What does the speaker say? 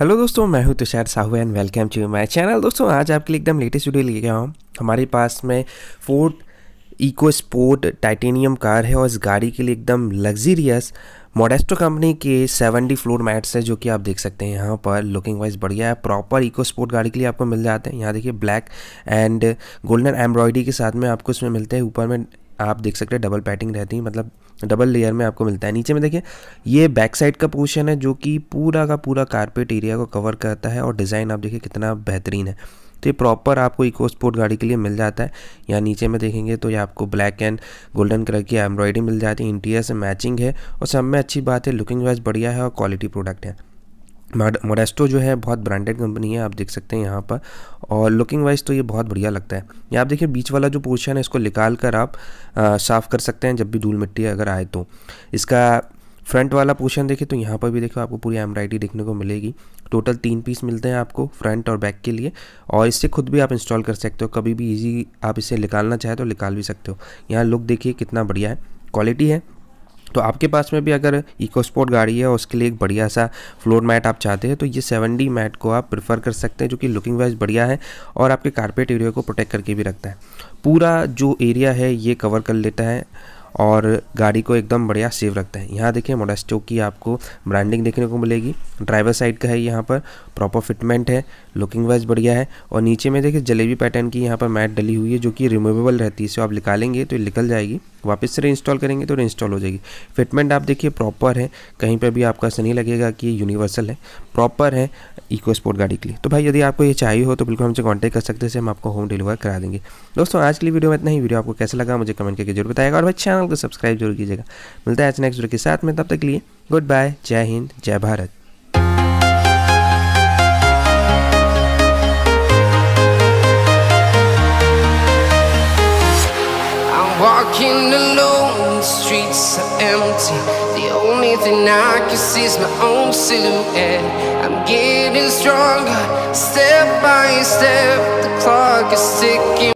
Hello दोस्तों मैं हूं Tushar Sahu and welcome to my channel दोस्तों आज आपके लिए एकदम लेटेस्ट वीडियो लेके आया हूँ हमारे पास में Ford EcoSport Titanium car है और इस गाड़ी के लिए एकदम लग्जीरियस मोडेस्टो कंपनी के 70 फ्लोर मैट्स है जो कि आप देख सकते हैं यहाँ पर लुकिंग वाइज बढ़िया है प्रॉपर इको स्पोर्ट गाड़ी के लिए आपको मिल जाते हैं यहाँ देखिए ब्लैक एंड गोल्डन एम्ब्रॉयडरी के साथ में आपको इसमें मिलते हैं ऊपर में आप देख सकते हैं डबल पैटिंग रहती है मतलब डबल लेयर में आपको मिलता है नीचे में देखिए ये बैक साइड का पोर्शन है जो कि पूरा का पूरा कारपेट एरिया को कवर करता है और डिज़ाइन आप देखिए कितना बेहतरीन है तो ये प्रॉपर आपको इको स्पोर्ट गाड़ी के लिए मिल जाता है यहाँ नीचे में देखेंगे तो ये आपको ब्लैक एंड गोल्डन कलर की एम्ब्रॉयडरी मिल जाती है इंटीरियर से मैचिंग है और सब में अच्छी बात है लुकिंग वाइज बढ़िया है और क्वालिटी प्रोडक्ट है मोडेस्टो जो है बहुत ब्रांडेड कंपनी है आप देख सकते हैं यहाँ पर और लुकिंग वाइज तो ये बहुत बढ़िया लगता है यहाँ आप देखिए बीच वाला जो पोर्शन है इसको निकाल कर आप साफ़ कर सकते हैं जब भी धूल मिट्टी अगर आए तो इसका फ्रंट वाला पोर्शन देखिए तो यहाँ पर भी देखो आपको पूरी एम्ब्राइडरी देखने को मिलेगी टोटल तीन पीस मिलते हैं आपको फ्रंट और बैक के लिए और इससे खुद भी आप इंस्टॉल कर सकते हो कभी भी ईजी आप इसे निकालना चाहे तो निकाल भी सकते हो यहाँ लुक देखिए कितना बढ़िया है क्वालिटी है तो आपके पास में भी अगर इको स्पोर्ट गाड़ी है उसके लिए एक बढ़िया सा फ्लोर मैट आप चाहते हैं तो ये सेवन डी मैट को आप प्रीफर कर सकते हैं जो कि लुकिंग वाइज बढ़िया है और आपके कारपेट एरिया को प्रोटेक्ट करके भी रखता है पूरा जो एरिया है ये कवर कर लेता है और गाड़ी को एकदम बढ़िया सेव रखता है यहाँ देखिए मोडेस्टो की आपको ब्रांडिंग देखने को मिलेगी ड्राइवर साइड का है यहाँ पर प्रॉपर फिटमेंट है लुकिंग वाइज बढ़िया है और नीचे में देखिए जलेबी पैटर्न की यहाँ पर मैट डली हुई है जो कि रिमूवेबल रहती है इसे आप निकालेंगे तो निकल जाएगी वापस से रिंस्टॉल करेंगे तो इंस्टॉल हो जाएगी फिटमेंट आप देखिए प्रॉपर है कहीं पर भी आपको ऐसा नहीं लगेगा कि यूनिवर्सल है प्रॉपर है इको स्पोर्ट गाड़ी के लिए तो भाई यदि आपको ये चाहिए हो तो बिल्कुल हमसे कॉन्टैक्ट कर सकते हैं हम आपको होम डिलीवर करा देंगे दोस्तों आज के लिए वीडियो में इतना ही वीडियो आपको कैसा लगा मुझे कमेंट करके जरूर बताएगा और भाई चैनल को सब्सक्राइब जरूर कीजिएगा मिलता है आज नेक्स्ट वीडियो के साथ में तब तक के लिए गुड बाय जय हिंद जय Bharat walking alone, the streets are empty. The only thing I can see is my own silhouette. I'm getting stronger, step by step. The clock is ticking.